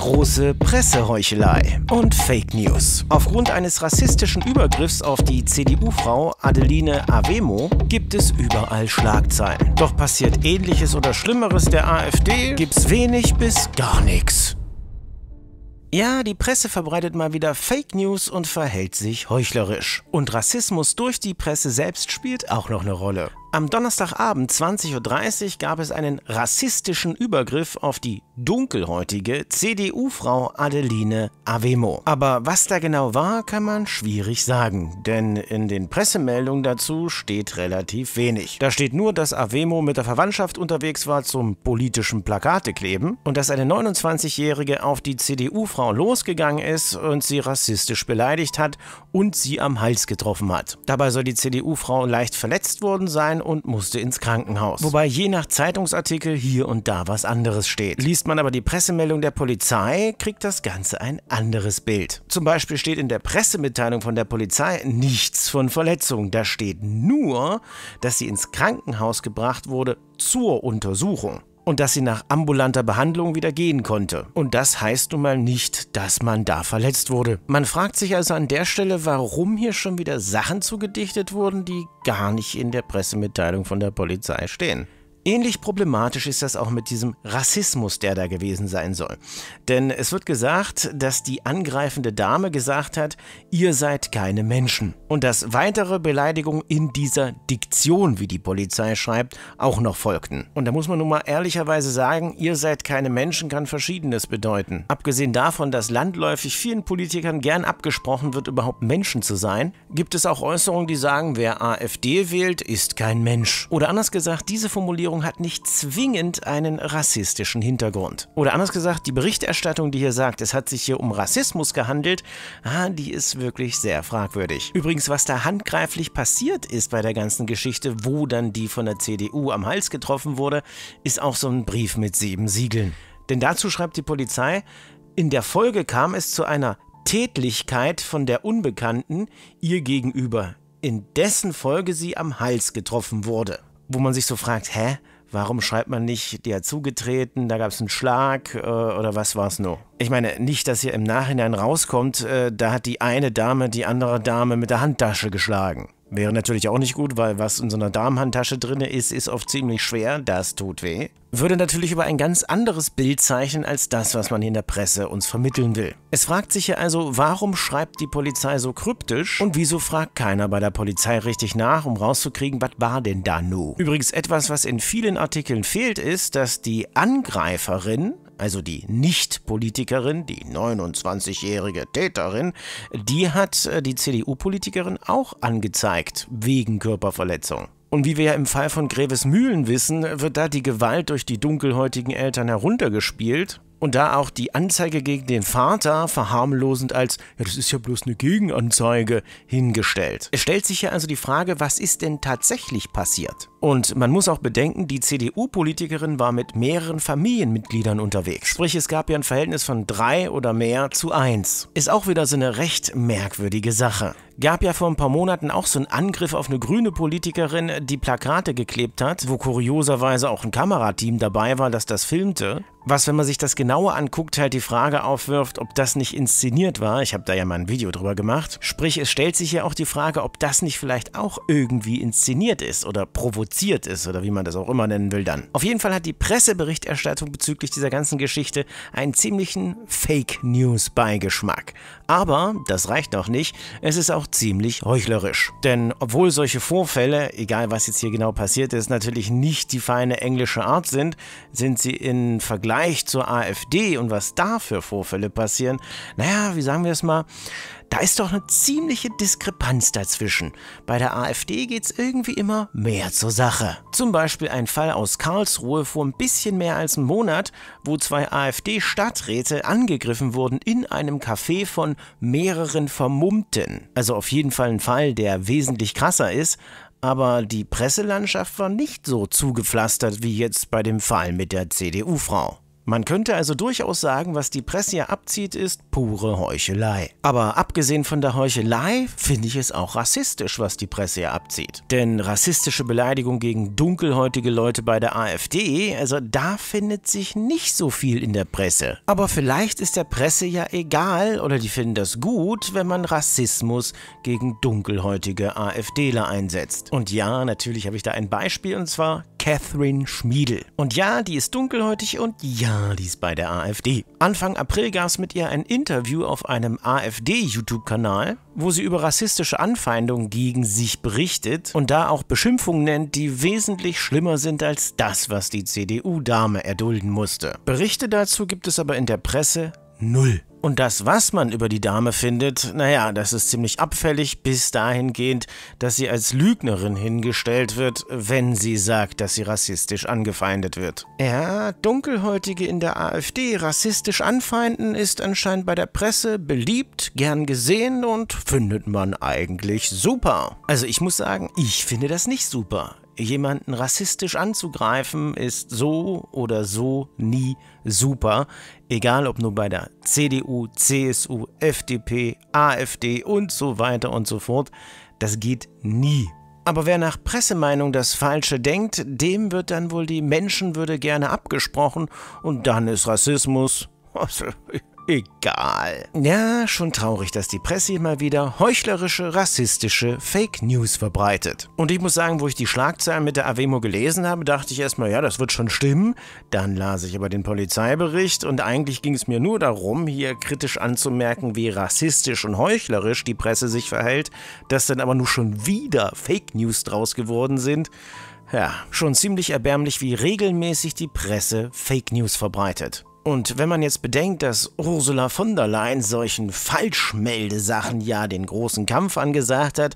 Große Presseheuchelei und Fake News. Aufgrund eines rassistischen Übergriffs auf die CDU-Frau Adeline Avemo gibt es überall Schlagzeilen. Doch passiert ähnliches oder Schlimmeres der AfD, gibt's wenig bis gar nichts. Ja, die Presse verbreitet mal wieder Fake News und verhält sich heuchlerisch. Und Rassismus durch die Presse selbst spielt auch noch eine Rolle. Am Donnerstagabend 20.30 Uhr gab es einen rassistischen Übergriff auf die dunkelhäutige CDU-Frau Adeline Avemo. Aber was da genau war, kann man schwierig sagen, denn in den Pressemeldungen dazu steht relativ wenig. Da steht nur, dass Avemo mit der Verwandtschaft unterwegs war zum politischen Plakatekleben und dass eine 29-Jährige auf die CDU-Frau losgegangen ist und sie rassistisch beleidigt hat und sie am Hals getroffen hat. Dabei soll die CDU-Frau leicht verletzt worden sein und musste ins Krankenhaus. Wobei je nach Zeitungsartikel hier und da was anderes steht. Liest man aber die Pressemeldung der Polizei, kriegt das Ganze ein anderes Bild. Zum Beispiel steht in der Pressemitteilung von der Polizei nichts von Verletzungen. Da steht nur, dass sie ins Krankenhaus gebracht wurde zur Untersuchung und dass sie nach ambulanter Behandlung wieder gehen konnte. Und das heißt nun mal nicht, dass man da verletzt wurde. Man fragt sich also an der Stelle, warum hier schon wieder Sachen zugedichtet wurden, die gar nicht in der Pressemitteilung von der Polizei stehen. Ähnlich problematisch ist das auch mit diesem Rassismus, der da gewesen sein soll. Denn es wird gesagt, dass die angreifende Dame gesagt hat, ihr seid keine Menschen. Und dass weitere Beleidigungen in dieser Diktion, wie die Polizei schreibt, auch noch folgten. Und da muss man nun mal ehrlicherweise sagen, ihr seid keine Menschen kann verschiedenes bedeuten. Abgesehen davon, dass landläufig vielen Politikern gern abgesprochen wird, überhaupt Menschen zu sein, gibt es auch Äußerungen, die sagen, wer AfD wählt, ist kein Mensch. Oder anders gesagt, diese Formulierung Regierung hat nicht zwingend einen rassistischen Hintergrund. Oder anders gesagt, die Berichterstattung, die hier sagt, es hat sich hier um Rassismus gehandelt, ah, die ist wirklich sehr fragwürdig. Übrigens, was da handgreiflich passiert ist bei der ganzen Geschichte, wo dann die von der CDU am Hals getroffen wurde, ist auch so ein Brief mit sieben Siegeln. Denn dazu schreibt die Polizei, in der Folge kam es zu einer Tätlichkeit von der Unbekannten ihr gegenüber, in dessen Folge sie am Hals getroffen wurde. Wo man sich so fragt, hä? Warum schreibt man nicht, der zugetreten, da gab es einen Schlag äh, oder was war es nur? Ich meine, nicht, dass hier im Nachhinein rauskommt, äh, da hat die eine Dame die andere Dame mit der Handtasche geschlagen. Wäre natürlich auch nicht gut, weil was in so einer Damenhandtasche drin ist, ist oft ziemlich schwer. Das tut weh. Würde natürlich über ein ganz anderes Bild zeichnen als das, was man hier in der Presse uns vermitteln will. Es fragt sich ja also, warum schreibt die Polizei so kryptisch und wieso fragt keiner bei der Polizei richtig nach, um rauszukriegen, was war denn da nun? Übrigens etwas, was in vielen Artikeln fehlt, ist, dass die Angreiferin, also die Nicht-Politikerin, die 29-jährige Täterin, die hat äh, die CDU-Politikerin auch angezeigt wegen Körperverletzung. Und wie wir ja im Fall von Greves Mühlen wissen, wird da die Gewalt durch die dunkelhäutigen Eltern heruntergespielt. Und da auch die Anzeige gegen den Vater verharmlosend als, ja, das ist ja bloß eine Gegenanzeige, hingestellt. Es stellt sich ja also die Frage, was ist denn tatsächlich passiert? Und man muss auch bedenken, die CDU-Politikerin war mit mehreren Familienmitgliedern unterwegs. Sprich, es gab ja ein Verhältnis von drei oder mehr zu eins. Ist auch wieder so eine recht merkwürdige Sache. Gab ja vor ein paar Monaten auch so einen Angriff auf eine grüne Politikerin, die Plakate geklebt hat, wo kurioserweise auch ein Kamerateam dabei war, das das filmte. Was, wenn man sich das genauer anguckt, halt die Frage aufwirft, ob das nicht inszeniert war. Ich habe da ja mal ein Video drüber gemacht. Sprich, es stellt sich ja auch die Frage, ob das nicht vielleicht auch irgendwie inszeniert ist oder provoziert provoziert ist oder wie man das auch immer nennen will dann. Auf jeden Fall hat die Presseberichterstattung bezüglich dieser ganzen Geschichte einen ziemlichen Fake News Beigeschmack. Aber das reicht noch nicht, es ist auch ziemlich heuchlerisch. Denn obwohl solche Vorfälle, egal was jetzt hier genau passiert ist, natürlich nicht die feine englische Art sind, sind sie im Vergleich zur AfD und was da für Vorfälle passieren, naja, wie sagen wir es mal, da ist doch eine ziemliche Diskrepanz dazwischen. Bei der AfD geht's irgendwie immer mehr zur Sache. Zum Beispiel ein Fall aus Karlsruhe vor ein bisschen mehr als einem Monat, wo zwei AfD-Stadträte angegriffen wurden in einem Café von mehreren Vermummten. Also auf jeden Fall ein Fall, der wesentlich krasser ist, aber die Presselandschaft war nicht so zugepflastert wie jetzt bei dem Fall mit der CDU-Frau. Man könnte also durchaus sagen, was die Presse hier abzieht, ist pure Heuchelei. Aber abgesehen von der Heuchelei finde ich es auch rassistisch, was die Presse hier abzieht. Denn rassistische Beleidigung gegen dunkelhäutige Leute bei der AfD, also da findet sich nicht so viel in der Presse. Aber vielleicht ist der Presse ja egal oder die finden das gut, wenn man Rassismus gegen dunkelhäutige AfDler einsetzt. Und ja, natürlich habe ich da ein Beispiel und zwar Catherine Schmiedel. Und ja, die ist dunkelhäutig und ja, die ist bei der AfD. Anfang April gab es mit ihr ein Interview auf einem AfD-YouTube-Kanal, wo sie über rassistische Anfeindungen gegen sich berichtet und da auch Beschimpfungen nennt, die wesentlich schlimmer sind als das, was die CDU-Dame erdulden musste. Berichte dazu gibt es aber in der Presse null. Und das, was man über die Dame findet, naja, das ist ziemlich abfällig bis dahingehend, dass sie als Lügnerin hingestellt wird, wenn sie sagt, dass sie rassistisch angefeindet wird. Ja, Dunkelhäutige in der AfD rassistisch anfeinden ist anscheinend bei der Presse beliebt, gern gesehen und findet man eigentlich super. Also ich muss sagen, ich finde das nicht super jemanden rassistisch anzugreifen, ist so oder so nie super. Egal ob nur bei der CDU CDU, CSU, FDP, AfD und so weiter und so fort. Das geht nie. Aber wer nach Pressemeinung das Falsche denkt, dem wird dann wohl die Menschenwürde gerne abgesprochen und dann ist Rassismus also, egal. Ja, schon traurig, dass die Presse immer wieder heuchlerische, rassistische Fake News verbreitet. Und ich muss sagen, wo ich die Schlagzeilen mit der Avemo gelesen habe, dachte ich erstmal, ja, das wird schon stimmen. Dann las ich aber den Polizeibericht und eigentlich ging es mir nur darum, hier kritisch anzumerken, wie rassistisch und heuchlerisch die Presse sich verhält, dass dann aber nur schon wieder Fake News draus geworden sind. Ja, schon ziemlich erbärmlich, wie regelmäßig die Presse Fake News verbreitet. Und wenn man jetzt bedenkt, dass Ursula von der Leyen solchen Falschmeldesachen ja den großen Kampf angesagt hat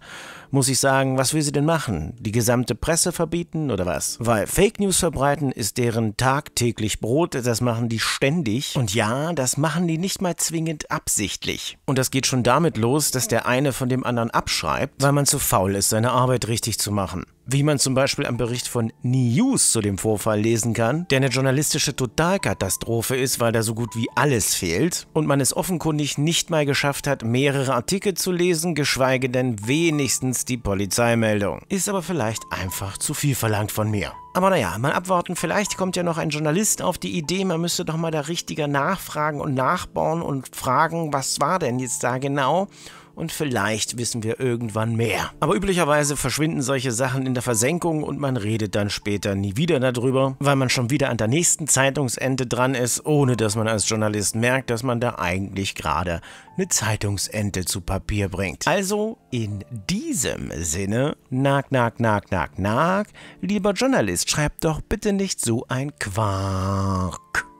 muss ich sagen, was will sie denn machen? Die gesamte Presse verbieten oder was? Weil Fake News verbreiten ist deren tagtäglich Brot, das machen die ständig. Und ja, das machen die nicht mal zwingend absichtlich. Und das geht schon damit los, dass der eine von dem anderen abschreibt, weil man zu faul ist, seine Arbeit richtig zu machen. Wie man zum Beispiel am Bericht von News zu dem Vorfall lesen kann, der eine journalistische Totalkatastrophe ist, weil da so gut wie alles fehlt und man es offenkundig nicht mal geschafft hat, mehrere Artikel zu lesen, geschweige denn wenigstens jetzt die Polizeimeldung. Ist aber vielleicht einfach zu viel verlangt von mir. Aber naja, mal abwarten, vielleicht kommt ja noch ein Journalist auf die Idee, man müsste doch mal da richtiger nachfragen und nachbauen und fragen, was war denn jetzt da genau? und vielleicht wissen wir irgendwann mehr. Aber üblicherweise verschwinden solche Sachen in der Versenkung und man redet dann später nie wieder darüber, weil man schon wieder an der nächsten Zeitungsente dran ist, ohne dass man als Journalist merkt, dass man da eigentlich gerade eine Zeitungsente zu Papier bringt. Also in diesem Sinne, nag, nag, nag, nag, nag, lieber Journalist, schreib doch bitte nicht so ein Quark.